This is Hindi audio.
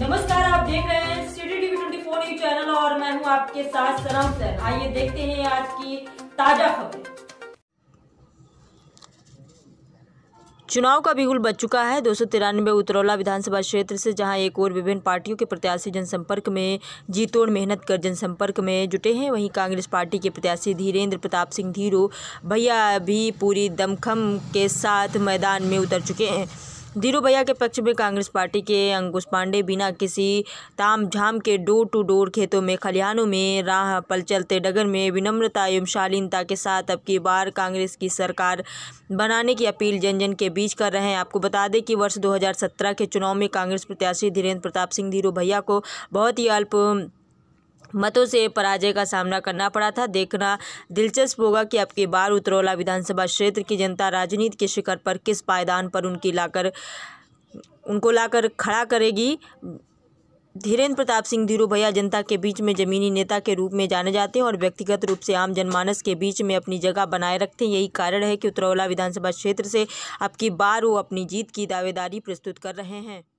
नमस्कार आप देख रहे हैं City TV twenty four news channel और मैं हूं आपके साथ सनम सर आइए देखते हैं आज की ताजा खबर चुनाव का बिगुल बच चुका है दो सौ तिरानवे उतरौला विधानसभा क्षेत्र से जहां एक और विभिन्न पार्टियों के प्रत्याशी जनसंपर्क में जीतोड़ मेहनत कर जनसंपर्क में जुटे हैं वहीं कांग्रेस पार्टी के प्रत्याशी धीरेन्द्र प्रताप सिंह धीरो भैया भी पूरी दमखम के साथ मैदान में उतर चुके हैं धीरू भैया के पक्ष में कांग्रेस पार्टी के अंकुश पांडे बिना किसी तामझाम के डोर टू डोर खेतों में खलिहानों में राह पल चलते डगर में विनम्रता एवं शालीनता के साथ अब की बार कांग्रेस की सरकार बनाने की अपील जन जन के बीच कर रहे हैं आपको बता दें कि वर्ष दो के चुनाव में कांग्रेस प्रत्याशी धीरेन्द्र प्रताप सिंह धीरू भैया को बहुत ही अल्प मतों से पराजय का सामना करना पड़ा था देखना दिलचस्प होगा कि आपकी बार उतरौला विधानसभा क्षेत्र की जनता राजनीति के शिखर पर किस पायदान पर उनकी लाकर उनको लाकर खड़ा करेगी धीरेन्द्र प्रताप सिंह धीरू भैया जनता के बीच में जमीनी नेता के रूप में जाने जाते हैं और व्यक्तिगत रूप से आम जनमानस के बीच में अपनी जगह बनाए रखते हैं यही कारण है कि उतरौला विधानसभा क्षेत्र से अब की बार वो अपनी जीत की दावेदारी प्रस्तुत कर रहे हैं